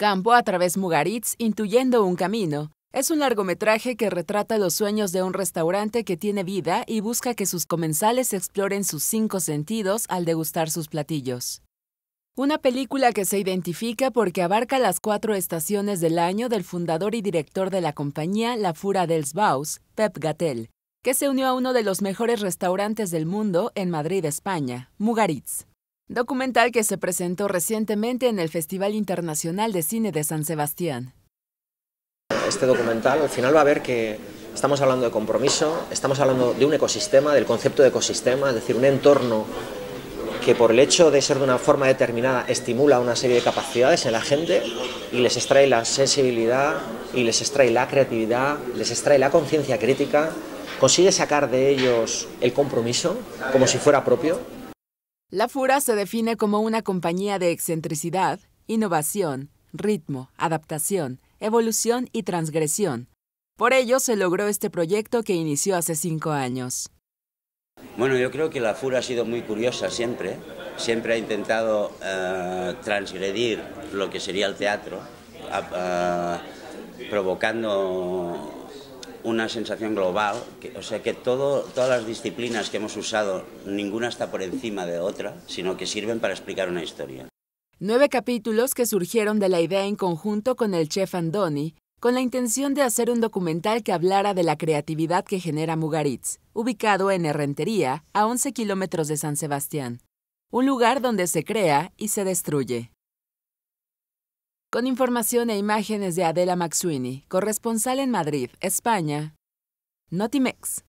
campo a través Mugaritz, intuyendo un camino. Es un largometraje que retrata los sueños de un restaurante que tiene vida y busca que sus comensales exploren sus cinco sentidos al degustar sus platillos. Una película que se identifica porque abarca las cuatro estaciones del año del fundador y director de la compañía La Fura dels Baus, Pep Gatel, que se unió a uno de los mejores restaurantes del mundo en Madrid, España, Mugaritz documental que se presentó recientemente en el Festival Internacional de Cine de San Sebastián. Este documental al final va a ver que estamos hablando de compromiso, estamos hablando de un ecosistema, del concepto de ecosistema, es decir, un entorno que por el hecho de ser de una forma determinada estimula una serie de capacidades en la gente y les extrae la sensibilidad y les extrae la creatividad, les extrae la conciencia crítica, consigue sacar de ellos el compromiso como si fuera propio la Fura se define como una compañía de excentricidad, innovación, ritmo, adaptación, evolución y transgresión. Por ello se logró este proyecto que inició hace cinco años. Bueno, yo creo que la FURA ha sido muy curiosa siempre. Siempre ha intentado eh, transgredir lo que sería el teatro, eh, provocando una sensación global, o sea que todas las disciplinas que hemos usado, ninguna está por encima de otra, sino que sirven para explicar una historia. Nueve capítulos que surgieron de la idea en conjunto con el chef Andoni, con la intención de hacer un documental que hablara de la creatividad que genera Mugaritz, ubicado en Herrentería, a 11 kilómetros de San Sebastián, un lugar donde se crea y se destruye. Con información e imágenes de Adela Maxwini, corresponsal en Madrid, España, Notimex.